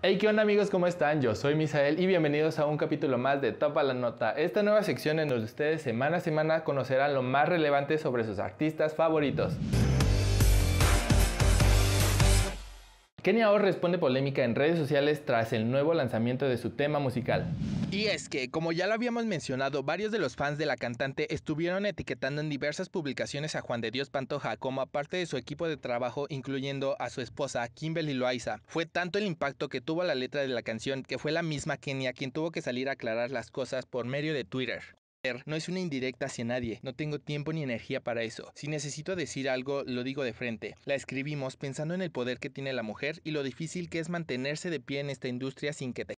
Hey, ¿qué onda amigos? ¿Cómo están? Yo soy Misael y bienvenidos a un capítulo más de Topa la Nota, esta nueva sección en donde ustedes semana a semana conocerán lo más relevante sobre sus artistas favoritos. Kenia ahora responde polémica en redes sociales tras el nuevo lanzamiento de su tema musical. Y es que, como ya lo habíamos mencionado, varios de los fans de la cantante estuvieron etiquetando en diversas publicaciones a Juan de Dios Pantoja como parte de su equipo de trabajo, incluyendo a su esposa Kimberly Loaiza. Fue tanto el impacto que tuvo la letra de la canción que fue la misma Kenia quien tuvo que salir a aclarar las cosas por medio de Twitter. No es una indirecta hacia nadie, no tengo tiempo ni energía para eso. Si necesito decir algo, lo digo de frente. La escribimos pensando en el poder que tiene la mujer y lo difícil que es mantenerse de pie en esta industria sin que te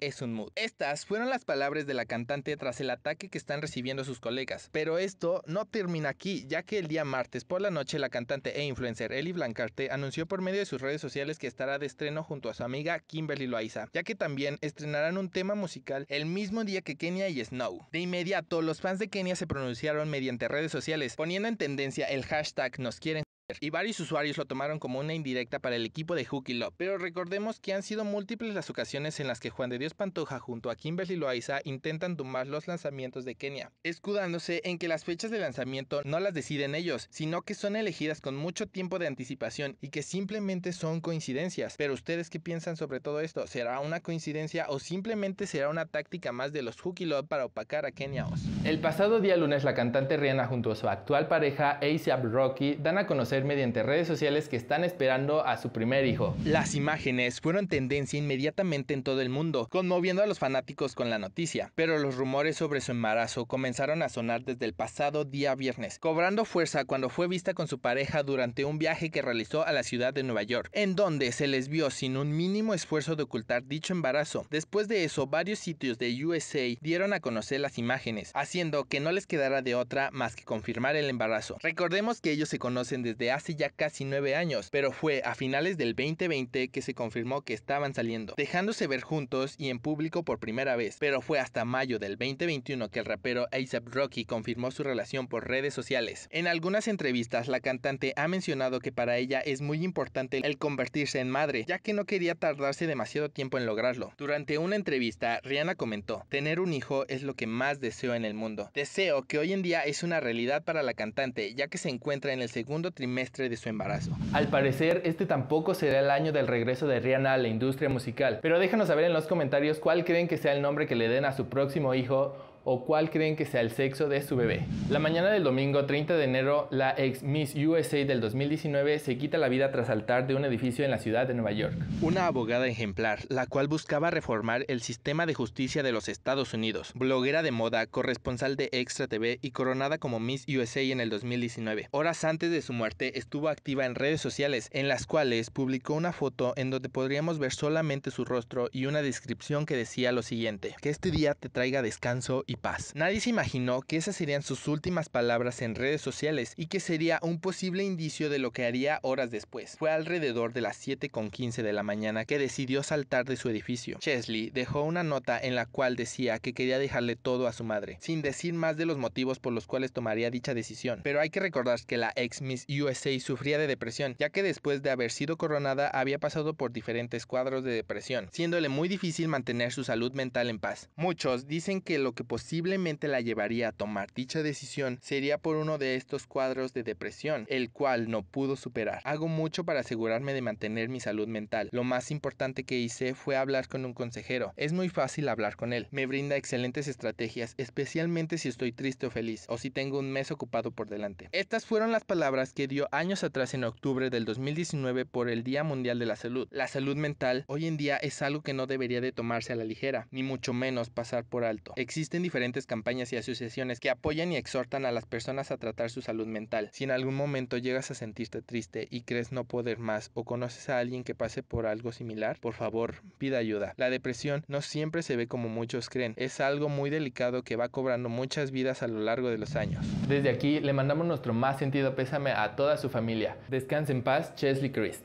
es un mood. Estas fueron las palabras de la cantante tras el ataque que están recibiendo sus colegas, pero esto no termina aquí, ya que el día martes por la noche la cantante e influencer Ellie Blancarte anunció por medio de sus redes sociales que estará de estreno junto a su amiga Kimberly Loaiza, ya que también estrenarán un tema musical el mismo día que Kenia y Snow. De inmediato, los fans de Kenia se pronunciaron mediante redes sociales, poniendo en tendencia el hashtag nos quieren y varios usuarios lo tomaron como una indirecta para el equipo de Hooky Love. Pero recordemos que han sido múltiples las ocasiones en las que Juan de Dios Pantoja junto a Kimberly Loaiza intentan tumbar los lanzamientos de Kenia, escudándose en que las fechas de lanzamiento no las deciden ellos, sino que son elegidas con mucho tiempo de anticipación y que simplemente son coincidencias. Pero ustedes qué piensan sobre todo esto? ¿Será una coincidencia o simplemente será una táctica más de los Hooky Love para opacar a Kenia Oz? El pasado día lunes la cantante Rihanna junto a su actual pareja ASAP Rocky dan a conocer mediante redes sociales que están esperando a su primer hijo. Las imágenes fueron tendencia inmediatamente en todo el mundo, conmoviendo a los fanáticos con la noticia, pero los rumores sobre su embarazo comenzaron a sonar desde el pasado día viernes, cobrando fuerza cuando fue vista con su pareja durante un viaje que realizó a la ciudad de Nueva York, en donde se les vio sin un mínimo esfuerzo de ocultar dicho embarazo. Después de eso, varios sitios de USA dieron a conocer las imágenes, haciendo que no les quedara de otra más que confirmar el embarazo. Recordemos que ellos se conocen desde hace ya casi nueve años, pero fue a finales del 2020 que se confirmó que estaban saliendo, dejándose ver juntos y en público por primera vez, pero fue hasta mayo del 2021 que el rapero ASAP Rocky confirmó su relación por redes sociales. En algunas entrevistas, la cantante ha mencionado que para ella es muy importante el convertirse en madre, ya que no quería tardarse demasiado tiempo en lograrlo. Durante una entrevista, Rihanna comentó, tener un hijo es lo que más deseo en el mundo. Deseo que hoy en día es una realidad para la cantante, ya que se encuentra en el segundo trimestre trimestre de su embarazo. Al parecer, este tampoco será el año del regreso de Rihanna a la industria musical, pero déjanos saber en los comentarios cuál creen que sea el nombre que le den a su próximo hijo o cuál creen que sea el sexo de su bebé. La mañana del domingo 30 de enero, la ex Miss USA del 2019 se quita la vida tras saltar de un edificio en la ciudad de Nueva York. Una abogada ejemplar, la cual buscaba reformar el sistema de justicia de los Estados Unidos, bloguera de moda, corresponsal de Extra TV y coronada como Miss USA en el 2019. Horas antes de su muerte estuvo activa en redes sociales, en las cuales publicó una foto en donde podríamos ver solamente su rostro y una descripción que decía lo siguiente, que este día te traiga descanso paz. Nadie se imaginó que esas serían sus últimas palabras en redes sociales y que sería un posible indicio de lo que haría horas después. Fue alrededor de las 7.15 de la mañana que decidió saltar de su edificio. Chesley dejó una nota en la cual decía que quería dejarle todo a su madre, sin decir más de los motivos por los cuales tomaría dicha decisión. Pero hay que recordar que la ex Miss USA sufría de depresión, ya que después de haber sido coronada había pasado por diferentes cuadros de depresión, siéndole muy difícil mantener su salud mental en paz. Muchos dicen que lo que posiblemente la llevaría a tomar dicha decisión sería por uno de estos cuadros de depresión, el cual no pudo superar. Hago mucho para asegurarme de mantener mi salud mental. Lo más importante que hice fue hablar con un consejero. Es muy fácil hablar con él. Me brinda excelentes estrategias, especialmente si estoy triste o feliz, o si tengo un mes ocupado por delante. Estas fueron las palabras que dio años atrás en octubre del 2019 por el Día Mundial de la Salud. La salud mental hoy en día es algo que no debería de tomarse a la ligera, ni mucho menos pasar por alto. Existen diferentes diferentes campañas y asociaciones que apoyan y exhortan a las personas a tratar su salud mental. Si en algún momento llegas a sentirte triste y crees no poder más o conoces a alguien que pase por algo similar, por favor, pida ayuda. La depresión no siempre se ve como muchos creen, es algo muy delicado que va cobrando muchas vidas a lo largo de los años. Desde aquí le mandamos nuestro más sentido pésame a toda su familia. Descanse en paz, Chesley Christ.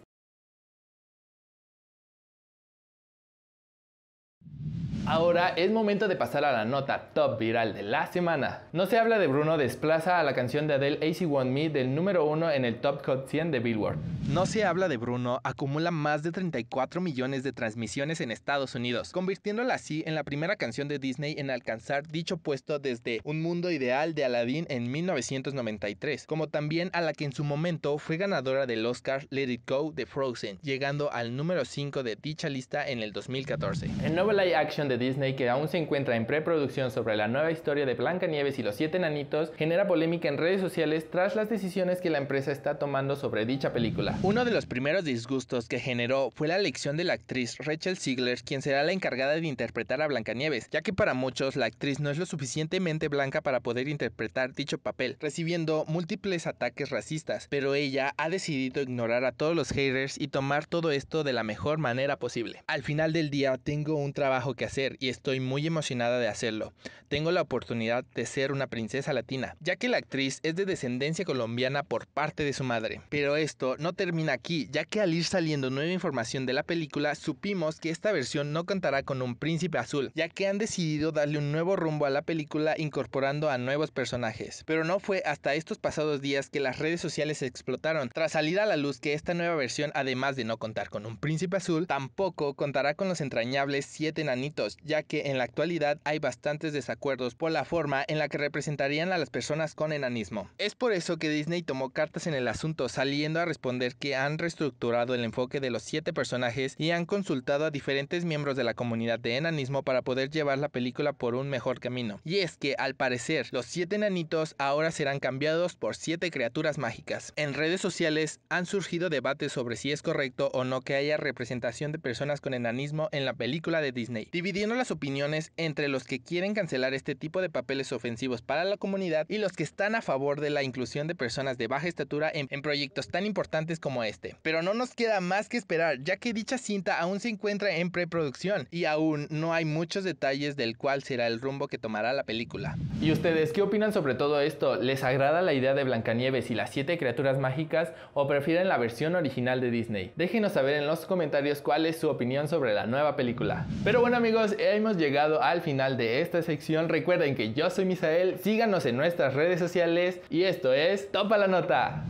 Ahora es momento de pasar a la nota top viral de la semana. No se habla de Bruno desplaza a la canción de Adele AC Want Me del número uno en el Top 100 de Billboard. No se habla de Bruno acumula más de 34 millones de transmisiones en Estados Unidos, convirtiéndola así en la primera canción de Disney en alcanzar dicho puesto desde Un Mundo Ideal de Aladdin en 1993, como también a la que en su momento fue ganadora del Oscar Let It Go de Frozen, llegando al número 5 de dicha lista en el 2014. En Novel action de Disney que aún se encuentra en preproducción sobre la nueva historia de Blancanieves y los Siete Enanitos genera polémica en redes sociales tras las decisiones que la empresa está tomando sobre dicha película. Uno de los primeros disgustos que generó fue la elección de la actriz Rachel Ziegler, quien será la encargada de interpretar a Blancanieves, ya que para muchos la actriz no es lo suficientemente blanca para poder interpretar dicho papel, recibiendo múltiples ataques racistas, pero ella ha decidido ignorar a todos los haters y tomar todo esto de la mejor manera posible. Al final del día tengo un trabajo que hacer y estoy muy emocionada de hacerlo. Tengo la oportunidad de ser una princesa latina, ya que la actriz es de descendencia colombiana por parte de su madre. Pero esto no termina aquí, ya que al ir saliendo nueva información de la película, supimos que esta versión no contará con un príncipe azul, ya que han decidido darle un nuevo rumbo a la película incorporando a nuevos personajes. Pero no fue hasta estos pasados días que las redes sociales explotaron, tras salir a la luz que esta nueva versión, además de no contar con un príncipe azul, tampoco contará con los entrañables siete nanitos ya que en la actualidad hay bastantes desacuerdos por la forma en la que representarían a las personas con enanismo. Es por eso que Disney tomó cartas en el asunto, saliendo a responder que han reestructurado el enfoque de los siete personajes y han consultado a diferentes miembros de la comunidad de enanismo para poder llevar la película por un mejor camino. Y es que, al parecer, los siete enanitos ahora serán cambiados por siete criaturas mágicas. En redes sociales han surgido debates sobre si es correcto o no que haya representación de personas con enanismo en la película de Disney las opiniones entre los que quieren cancelar este tipo de papeles ofensivos para la comunidad y los que están a favor de la inclusión de personas de baja estatura en, en proyectos tan importantes como este. Pero no nos queda más que esperar, ya que dicha cinta aún se encuentra en preproducción y aún no hay muchos detalles del cual será el rumbo que tomará la película. ¿Y ustedes qué opinan sobre todo esto? ¿Les agrada la idea de Blancanieves y las siete criaturas mágicas o prefieren la versión original de Disney? Déjenos saber en los comentarios cuál es su opinión sobre la nueva película. Pero bueno amigos, hemos llegado al final de esta sección. Recuerden que yo soy Misael, síganos en nuestras redes sociales y esto es Topa la Nota.